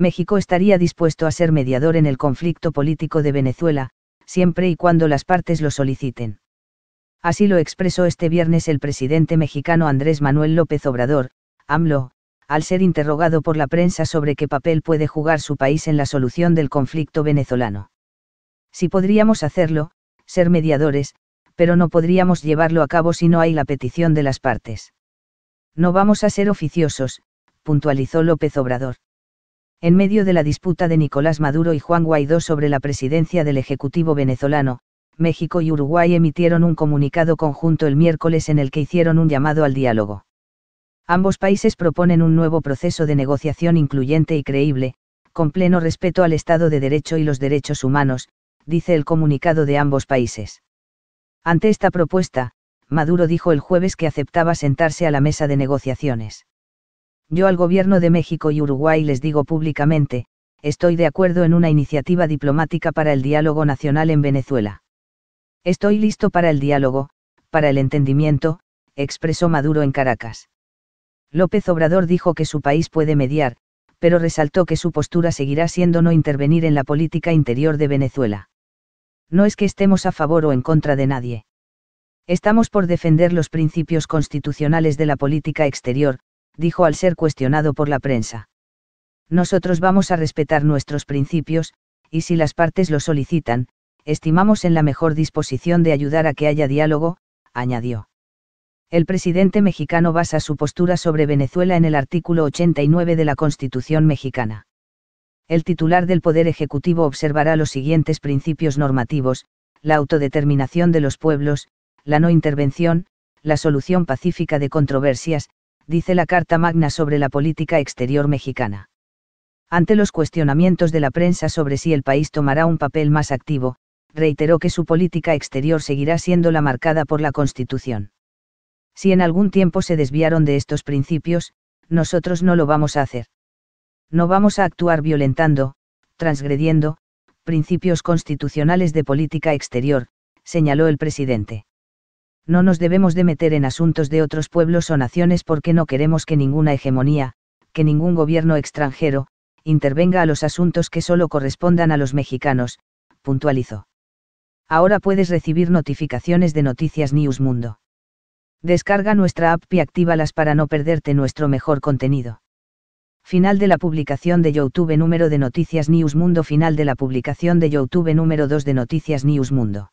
México estaría dispuesto a ser mediador en el conflicto político de Venezuela, siempre y cuando las partes lo soliciten. Así lo expresó este viernes el presidente mexicano Andrés Manuel López Obrador, AMLO, al ser interrogado por la prensa sobre qué papel puede jugar su país en la solución del conflicto venezolano. Si podríamos hacerlo, ser mediadores, pero no podríamos llevarlo a cabo si no hay la petición de las partes. No vamos a ser oficiosos, puntualizó López Obrador en medio de la disputa de Nicolás Maduro y Juan Guaidó sobre la presidencia del Ejecutivo venezolano, México y Uruguay emitieron un comunicado conjunto el miércoles en el que hicieron un llamado al diálogo. Ambos países proponen un nuevo proceso de negociación incluyente y creíble, con pleno respeto al Estado de Derecho y los derechos humanos, dice el comunicado de ambos países. Ante esta propuesta, Maduro dijo el jueves que aceptaba sentarse a la mesa de negociaciones. Yo al gobierno de México y Uruguay les digo públicamente, estoy de acuerdo en una iniciativa diplomática para el diálogo nacional en Venezuela. Estoy listo para el diálogo, para el entendimiento, expresó Maduro en Caracas. López Obrador dijo que su país puede mediar, pero resaltó que su postura seguirá siendo no intervenir en la política interior de Venezuela. No es que estemos a favor o en contra de nadie. Estamos por defender los principios constitucionales de la política exterior, dijo al ser cuestionado por la prensa. Nosotros vamos a respetar nuestros principios, y si las partes lo solicitan, estimamos en la mejor disposición de ayudar a que haya diálogo, añadió. El presidente mexicano basa su postura sobre Venezuela en el artículo 89 de la Constitución mexicana. El titular del Poder Ejecutivo observará los siguientes principios normativos, la autodeterminación de los pueblos, la no intervención, la solución pacífica de controversias, dice la Carta Magna sobre la política exterior mexicana. Ante los cuestionamientos de la prensa sobre si el país tomará un papel más activo, reiteró que su política exterior seguirá siendo la marcada por la Constitución. Si en algún tiempo se desviaron de estos principios, nosotros no lo vamos a hacer. No vamos a actuar violentando, transgrediendo, principios constitucionales de política exterior, señaló el presidente no nos debemos de meter en asuntos de otros pueblos o naciones porque no queremos que ninguna hegemonía, que ningún gobierno extranjero, intervenga a los asuntos que solo correspondan a los mexicanos, puntualizó. Ahora puedes recibir notificaciones de Noticias News Mundo. Descarga nuestra app y actívalas para no perderte nuestro mejor contenido. Final de la publicación de YouTube número de Noticias News Mundo. Final de la publicación de YouTube número 2 de Noticias News Mundo.